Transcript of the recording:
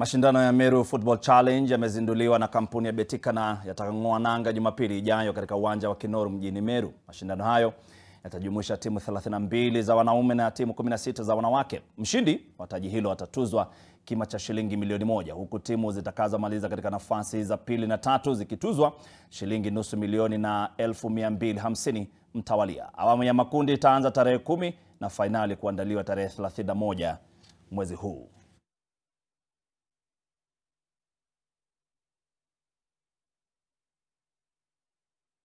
Mashindano ya Meru Football Challenge yamezinduliwa na kampuni ya Betika na yatang'oa nanga Jumapili ijayo katika uwanja wa Kinoru mjini Meru. Mashindano hayo yatajumuisha timu 32 za wanaume na timu 16 za wanawake. Mshindi wa taji hilo atatuzwa kima cha shilingi milioni moja huku timu zitakazomaliza katika nafasi za pili na tatu zikituzwa shilingi nusu milioni na elfu mia mbili hamsini mtawalia. Awamu ya makundi itaanza tarehe kumi na fainali kuandaliwa tarehe 31 mwezi huu.